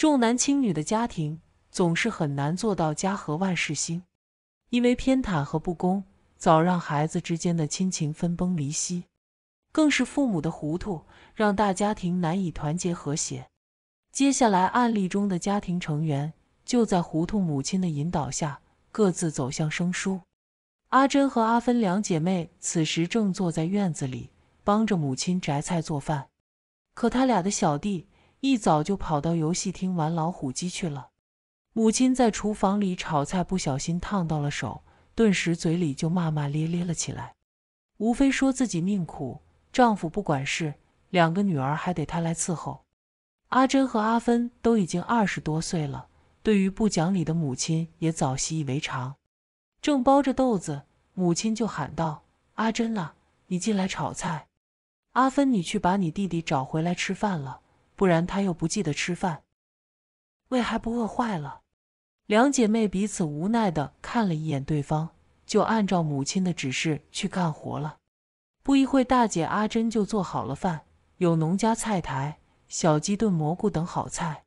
重男轻女的家庭总是很难做到家和万事兴，因为偏袒和不公早让孩子之间的亲情分崩离析，更是父母的糊涂让大家庭难以团结和谐。接下来案例中的家庭成员就在糊涂母亲的引导下各自走向生疏。阿珍和阿芬两姐妹此时正坐在院子里帮着母亲摘菜做饭，可他俩的小弟。一早就跑到游戏厅玩老虎机去了。母亲在厨房里炒菜，不小心烫到了手，顿时嘴里就骂骂咧咧了起来，无非说自己命苦，丈夫不管事，两个女儿还得她来伺候。阿珍和阿芬都已经二十多岁了，对于不讲理的母亲也早习以为常。正包着豆子，母亲就喊道：“阿珍啊，你进来炒菜。阿芬，你去把你弟弟找回来吃饭了。”不然他又不记得吃饭，胃还不饿坏了。两姐妹彼此无奈的看了一眼对方，就按照母亲的指示去干活了。不一会大姐阿珍就做好了饭，有农家菜台、小鸡炖蘑菇等好菜。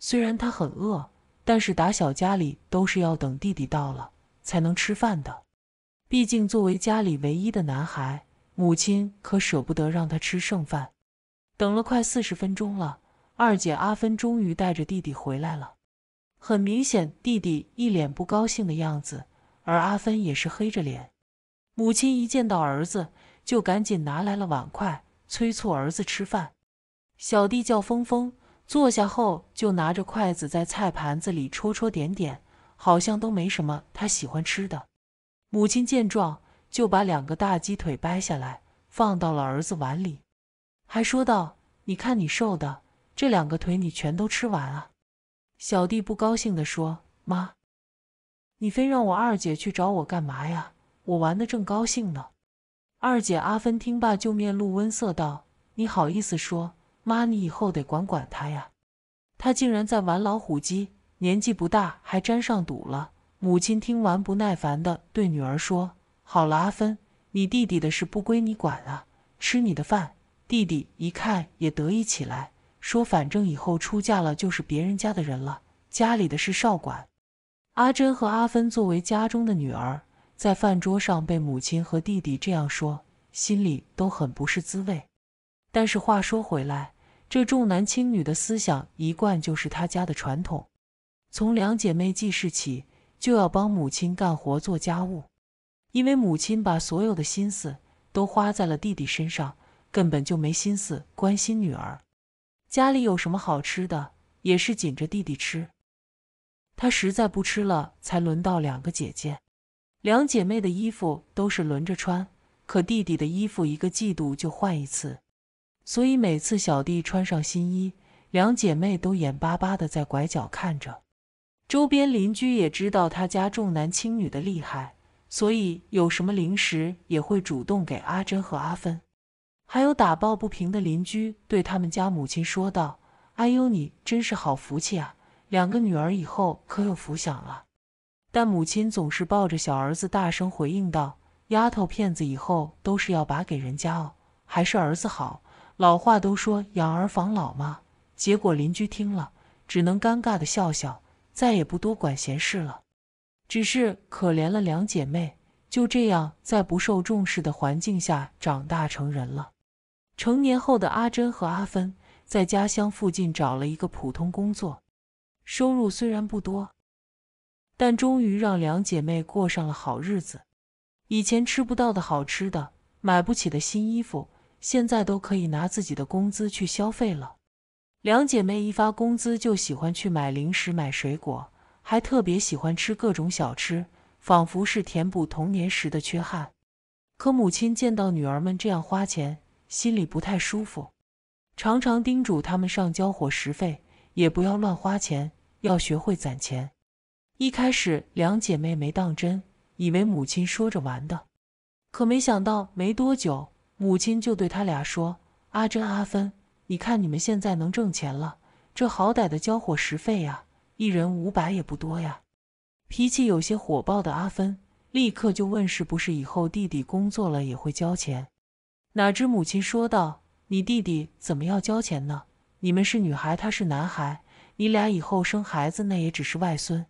虽然她很饿，但是打小家里都是要等弟弟到了才能吃饭的，毕竟作为家里唯一的男孩，母亲可舍不得让他吃剩饭。等了快四十分钟了，二姐阿芬终于带着弟弟回来了。很明显，弟弟一脸不高兴的样子，而阿芬也是黑着脸。母亲一见到儿子，就赶紧拿来了碗筷，催促儿子吃饭。小弟叫峰峰，坐下后就拿着筷子在菜盘子里戳戳点点，好像都没什么他喜欢吃的。母亲见状，就把两个大鸡腿掰下来，放到了儿子碗里。还说道：“你看你瘦的，这两个腿你全都吃完啊！”小弟不高兴地说：“妈，你非让我二姐去找我干嘛呀？我玩的正高兴呢。”二姐阿芬听罢就面露温色道：“你好意思说，妈，你以后得管管他呀！他竟然在玩老虎机，年纪不大还沾上赌了。”母亲听完不耐烦地对女儿说：“好了，阿芬，你弟弟的事不归你管啊，吃你的饭。”弟弟一看也得意起来，说：“反正以后出嫁了就是别人家的人了，家里的事少管。”阿珍和阿芬作为家中的女儿，在饭桌上被母亲和弟弟这样说，心里都很不是滋味。但是话说回来，这重男轻女的思想一贯就是他家的传统。从两姐妹记事起，就要帮母亲干活做家务，因为母亲把所有的心思都花在了弟弟身上。根本就没心思关心女儿，家里有什么好吃的也是紧着弟弟吃，他实在不吃了才轮到两个姐姐。两姐妹的衣服都是轮着穿，可弟弟的衣服一个季度就换一次，所以每次小弟穿上新衣，两姐妹都眼巴巴的在拐角看着。周边邻居也知道他家重男轻女的厉害，所以有什么零食也会主动给阿珍和阿芬。还有打抱不平的邻居对他们家母亲说道：“哎呦，你真是好福气啊，两个女儿以后可有福享了。”但母亲总是抱着小儿子大声回应道：“丫头片子以后都是要把给人家哦，还是儿子好。老话都说养儿防老嘛。”结果邻居听了，只能尴尬的笑笑，再也不多管闲事了。只是可怜了两姐妹，就这样在不受重视的环境下长大成人了。成年后的阿珍和阿芬在家乡附近找了一个普通工作，收入虽然不多，但终于让两姐妹过上了好日子。以前吃不到的好吃的、买不起的新衣服，现在都可以拿自己的工资去消费了。两姐妹一发工资就喜欢去买零食、买水果，还特别喜欢吃各种小吃，仿佛是填补童年时的缺憾。可母亲见到女儿们这样花钱，心里不太舒服，常常叮嘱他们上交伙食费，也不要乱花钱，要学会攒钱。一开始，两姐妹没当真，以为母亲说着玩的。可没想到，没多久，母亲就对他俩说：“阿珍、阿芬，你看你们现在能挣钱了，这好歹的交伙食费呀，一人五百也不多呀。”脾气有些火爆的阿芬立刻就问：“是不是以后弟弟工作了也会交钱？”哪知母亲说道：“你弟弟怎么要交钱呢？你们是女孩，他是男孩，你俩以后生孩子那也只是外孙，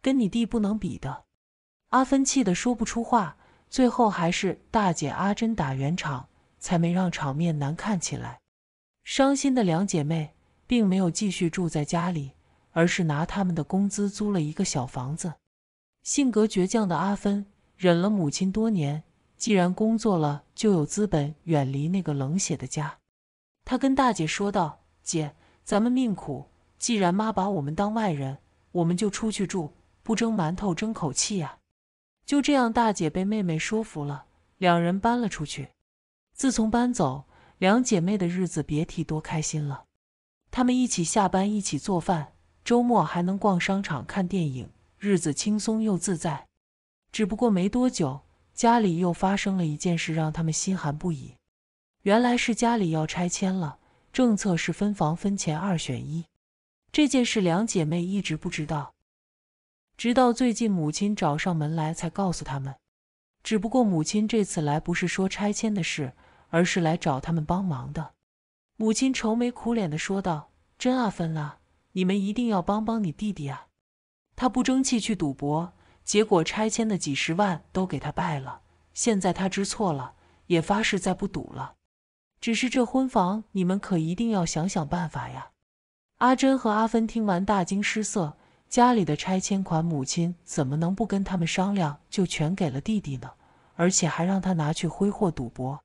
跟你弟不能比的。”阿芬气得说不出话，最后还是大姐阿珍打圆场，才没让场面难看起来。伤心的两姐妹并没有继续住在家里，而是拿他们的工资租了一个小房子。性格倔强的阿芬忍了母亲多年。既然工作了，就有资本远离那个冷血的家。他跟大姐说道：“姐，咱们命苦，既然妈把我们当外人，我们就出去住，不蒸馒头争口气呀。”就这样，大姐被妹妹说服了，两人搬了出去。自从搬走，两姐妹的日子别提多开心了。她们一起下班，一起做饭，周末还能逛商场、看电影，日子轻松又自在。只不过没多久。家里又发生了一件事，让他们心寒不已。原来是家里要拆迁了，政策是分房分钱二选一。这件事两姐妹一直不知道，直到最近母亲找上门来才告诉他们。只不过母亲这次来不是说拆迁的事，而是来找他们帮忙的。母亲愁眉苦脸地说道：“真啊，分了，你们一定要帮帮你弟弟啊，他不争气，去赌博。”结果拆迁的几十万都给他败了，现在他知错了，也发誓再不赌了。只是这婚房，你们可一定要想想办法呀！阿珍和阿芬听完大惊失色，家里的拆迁款，母亲怎么能不跟他们商量就全给了弟弟呢？而且还让他拿去挥霍赌博？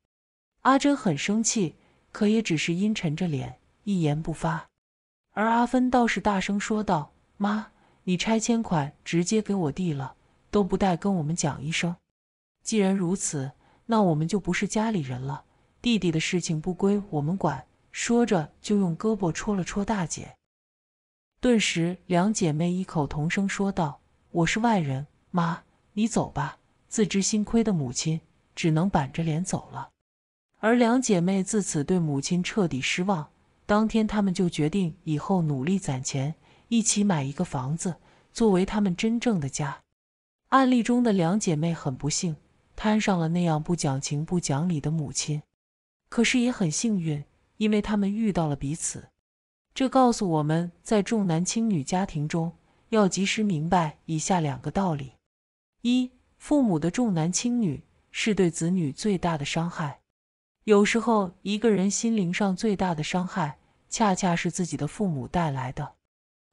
阿珍很生气，可也只是阴沉着脸一言不发。而阿芬倒是大声说道：“妈！”你拆迁款直接给我弟了，都不带跟我们讲一声。既然如此，那我们就不是家里人了。弟弟的事情不归我们管。说着，就用胳膊戳了戳大姐。顿时，两姐妹异口同声说道：“我是外人，妈，你走吧。”自知心亏的母亲只能板着脸走了。而两姐妹自此对母亲彻底失望。当天，她们就决定以后努力攒钱。一起买一个房子作为他们真正的家。案例中的两姐妹很不幸，摊上了那样不讲情不讲理的母亲，可是也很幸运，因为他们遇到了彼此。这告诉我们在重男轻女家庭中，要及时明白以下两个道理：一、父母的重男轻女是对子女最大的伤害。有时候，一个人心灵上最大的伤害，恰恰是自己的父母带来的。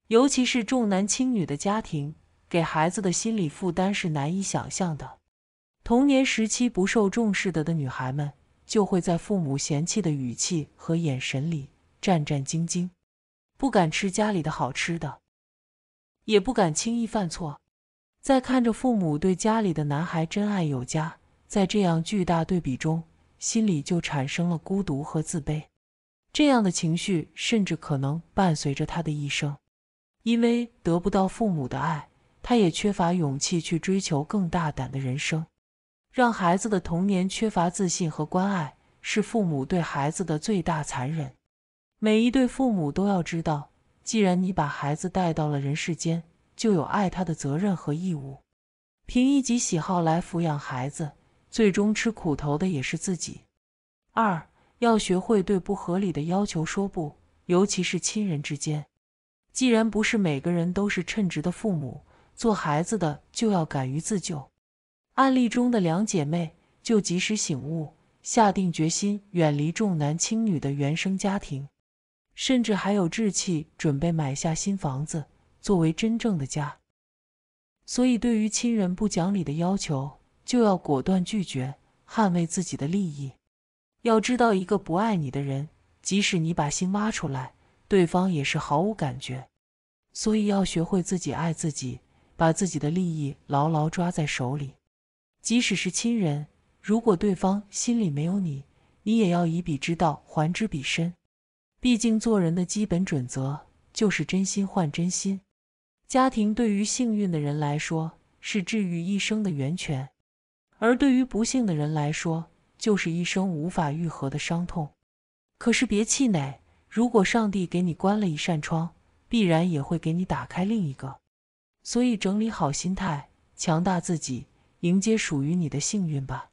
尤其是重男轻女的家庭，给孩子的心理负担是难以想象的。童年时期不受重视的的女孩们，就会在父母嫌弃的语气和眼神里战战兢兢，不敢吃家里的好吃的，也不敢轻易犯错。在看着父母对家里的男孩真爱有加，在这样巨大对比中，心里就产生了孤独和自卑。这样的情绪甚至可能伴随着他的一生。因为得不到父母的爱，他也缺乏勇气去追求更大胆的人生。让孩子的童年缺乏自信和关爱，是父母对孩子的最大残忍。每一对父母都要知道，既然你把孩子带到了人世间，就有爱他的责任和义务。凭一己喜好来抚养孩子，最终吃苦头的也是自己。二，要学会对不合理的要求说不，尤其是亲人之间。既然不是每个人都是称职的父母，做孩子的就要敢于自救。案例中的两姐妹就及时醒悟，下定决心远离重男轻女的原生家庭，甚至还有志气准备买下新房子作为真正的家。所以，对于亲人不讲理的要求，就要果断拒绝，捍卫自己的利益。要知道，一个不爱你的人，即使你把心挖出来。对方也是毫无感觉，所以要学会自己爱自己，把自己的利益牢牢抓在手里。即使是亲人，如果对方心里没有你，你也要以彼之道还之彼身。毕竟做人的基本准则就是真心换真心。家庭对于幸运的人来说是治愈一生的源泉，而对于不幸的人来说就是一生无法愈合的伤痛。可是别气馁。如果上帝给你关了一扇窗，必然也会给你打开另一个。所以，整理好心态，强大自己，迎接属于你的幸运吧。